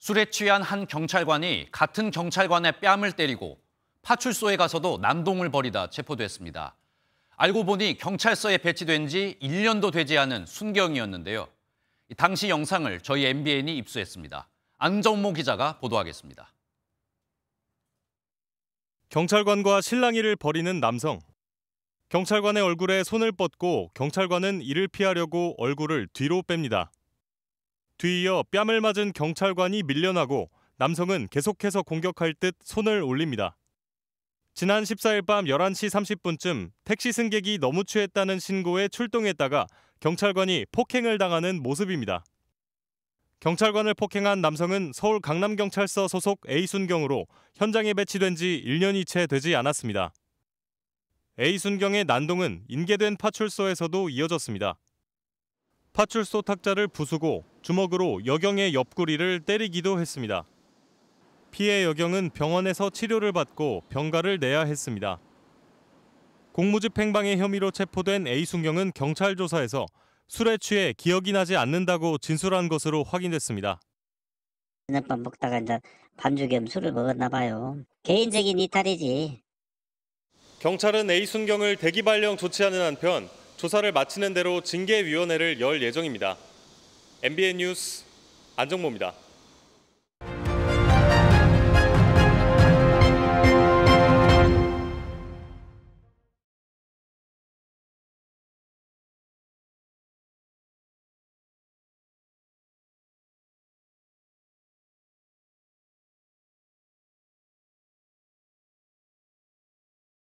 술에 취한 한 경찰관이 같은 경찰관의 뺨을 때리고 파출소에 가서도 난동을 벌이다 체포됐습니다. 알고 보니 경찰서에 배치된 지 1년도 되지 않은 순경이었는데요. 당시 영상을 저희 MBN이 입수했습니다. 안정모 기자가 보도하겠습니다. 경찰관과 실랑이를 벌이는 남성. 경찰관의 얼굴에 손을 뻗고 경찰관은 이를 피하려고 얼굴을 뒤로 뺍니다. 뒤이어 뺨을 맞은 경찰관이 밀려나고 남성은 계속해서 공격할 듯 손을 올립니다. 지난 14일 밤 11시 30분쯤 택시 승객이 너무 취했다는 신고에 출동했다가 경찰관이 폭행을 당하는 모습입니다. 경찰관을 폭행한 남성은 서울 강남경찰서 소속 A순경으로 현장에 배치된 지 1년이 채 되지 않았습니다. A순경의 난동은 인계된 파출소에서도 이어졌습니다. 파출소 탁자를 부수고 주먹으로 여경의 옆구리를 때리기도 했습니다. 피해 여경은 병원에서 치료를 받고 병가를 내야 했습니다. 공무집행방해 혐의로 체포된 A순경은 경찰 조사에서 술에 취해 기억이 나지 않는다고 진술한 것으로 확인됐습니다. 저녁밥 먹다가 이제 반죽겸 술을 먹었나 봐요. 개인적인 이탈이지. 경찰은 A순경을 대기발령 조치하는 한편 조사를 마치는 대로 징계위원회를 열 예정입니다. MBN 뉴스 안정모입니다.